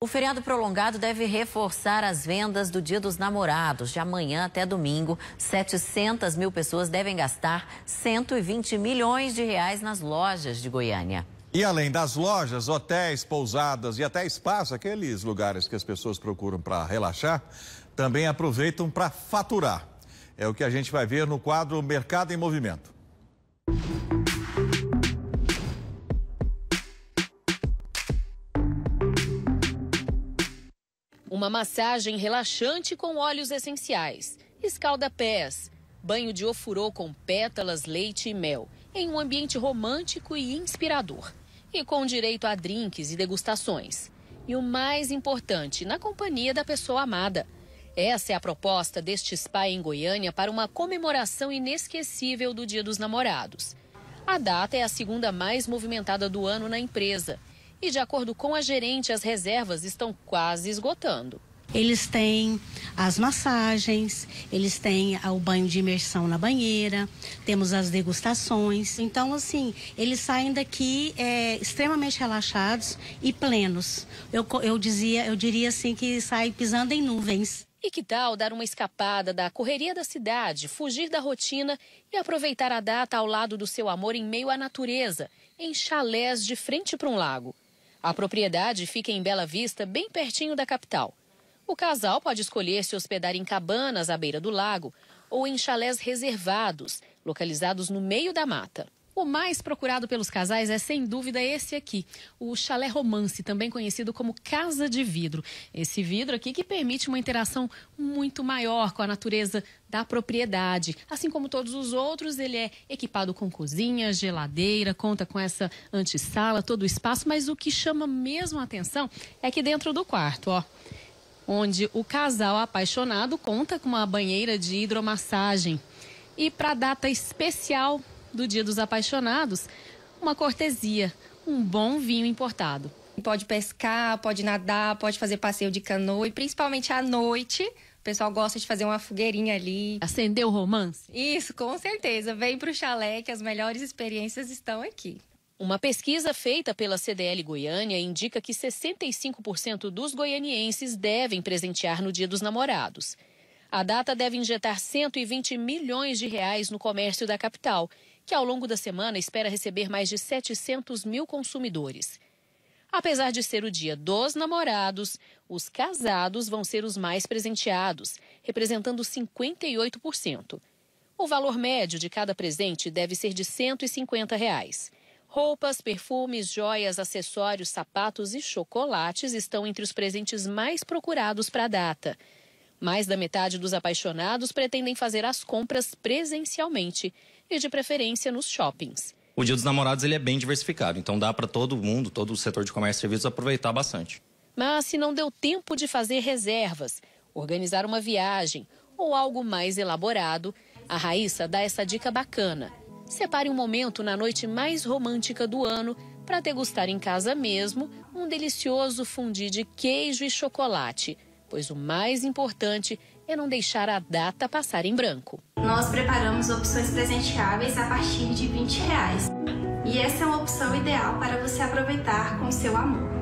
O feriado prolongado deve reforçar as vendas do Dia dos Namorados. De amanhã até domingo, 700 mil pessoas devem gastar 120 milhões de reais nas lojas de Goiânia. E além das lojas, hotéis, pousadas e até espaço, aqueles lugares que as pessoas procuram para relaxar, também aproveitam para faturar. É o que a gente vai ver no quadro Mercado em Movimento. Uma massagem relaxante com óleos essenciais, escalda-pés, banho de ofurô com pétalas, leite e mel, em um ambiente romântico e inspirador. E com direito a drinks e degustações. E o mais importante, na companhia da pessoa amada. Essa é a proposta deste spa em Goiânia para uma comemoração inesquecível do Dia dos Namorados. A data é a segunda mais movimentada do ano na empresa e, de acordo com a gerente, as reservas estão quase esgotando. Eles têm as massagens, eles têm ah, o banho de imersão na banheira, temos as degustações. Então, assim, eles saem daqui é, extremamente relaxados e plenos. Eu, eu, dizia, eu diria assim que sai pisando em nuvens. E que tal dar uma escapada da correria da cidade, fugir da rotina e aproveitar a data ao lado do seu amor em meio à natureza, em chalés de frente para um lago? A propriedade fica em Bela Vista, bem pertinho da capital. O casal pode escolher se hospedar em cabanas à beira do lago ou em chalés reservados, localizados no meio da mata. O mais procurado pelos casais é, sem dúvida, esse aqui, o chalé romance, também conhecido como casa de vidro. Esse vidro aqui que permite uma interação muito maior com a natureza da propriedade. Assim como todos os outros, ele é equipado com cozinha, geladeira, conta com essa antessala, todo o espaço, mas o que chama mesmo a atenção é que dentro do quarto, ó, onde o casal apaixonado conta com uma banheira de hidromassagem. E para data especial, do Dia dos Apaixonados, uma cortesia, um bom vinho importado. Pode pescar, pode nadar, pode fazer passeio de canoa e principalmente à noite. O pessoal gosta de fazer uma fogueirinha ali. Acender o romance? Isso, com certeza. Vem para o chalé que as melhores experiências estão aqui. Uma pesquisa feita pela CDL Goiânia indica que 65% dos goianienses devem presentear no Dia dos Namorados. A data deve injetar 120 milhões de reais no comércio da capital que ao longo da semana espera receber mais de 700 mil consumidores. Apesar de ser o dia dos namorados, os casados vão ser os mais presenteados, representando 58%. O valor médio de cada presente deve ser de R$ 150. Reais. Roupas, perfumes, joias, acessórios, sapatos e chocolates estão entre os presentes mais procurados para a data. Mais da metade dos apaixonados pretendem fazer as compras presencialmente e de preferência nos shoppings. O Dia dos Namorados ele é bem diversificado, então dá para todo mundo, todo o setor de comércio e serviços aproveitar bastante. Mas se não deu tempo de fazer reservas, organizar uma viagem ou algo mais elaborado, a Raíssa dá essa dica bacana. Separe um momento na noite mais romântica do ano para degustar em casa mesmo um delicioso fundi de queijo e chocolate, pois o mais importante e é não deixar a data passar em branco. Nós preparamos opções presenteáveis a partir de 20 reais. E essa é uma opção ideal para você aproveitar com seu amor.